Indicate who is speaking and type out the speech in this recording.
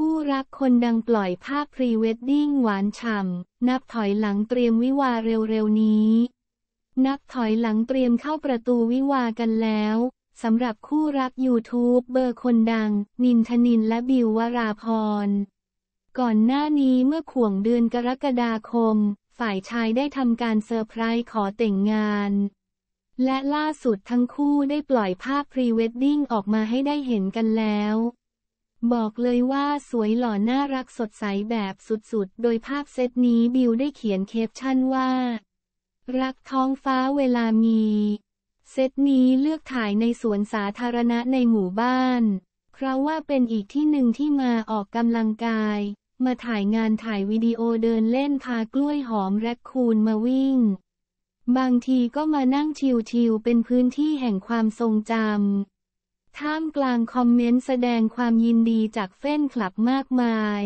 Speaker 1: คู่รักคนดังปล่อยภาพพรีเวดดิ้งหวานฉ่ำ นับถอยหลังเตรียมวิวาเร็วๆ นี้ นับถอยหลังเตรียมเข้าประตูวิวากันแล้ว สำหรับคู่รักยูทูบเบอร์คนดัง นินทนินและบิววราพรก่อนหน้านี้เมื่อข่วงเดือนกรกฎาคม ฝ่ายชายได้ทำการเซอร์ไพรส์ขอแต่งงาน และล่าสุดทั้งคู่ได้ปล่อยภาพพรีเวดดิ้งออกมาให้ได้เห็นกันแล้วบอกเลยว่าสวยหล่อน่ารักสดใสแบบสุดๆ โดยภาพเซตนี้บิวได้เขียนเคปชั่นว่า รักท้องฟ้าเวลามีเซตนี้เลือกถ่ายในสวนสาธารณะในหมู่บ้าน เพราะว่าเป็นอีกที่หนึ่งที่มาออกกำลังกาย มาถ่ายงานถ่ายวิดีโอเดินเล่นพากล้วยหอมแรคคูนมาวิ่ง บางทีก็มานั่งชิวๆเป็นพื้นที่แห่งความทรงจำท่ามกลางคอมเมนต์แสดงความยินดีจากแฟนคลั
Speaker 2: บมากมาย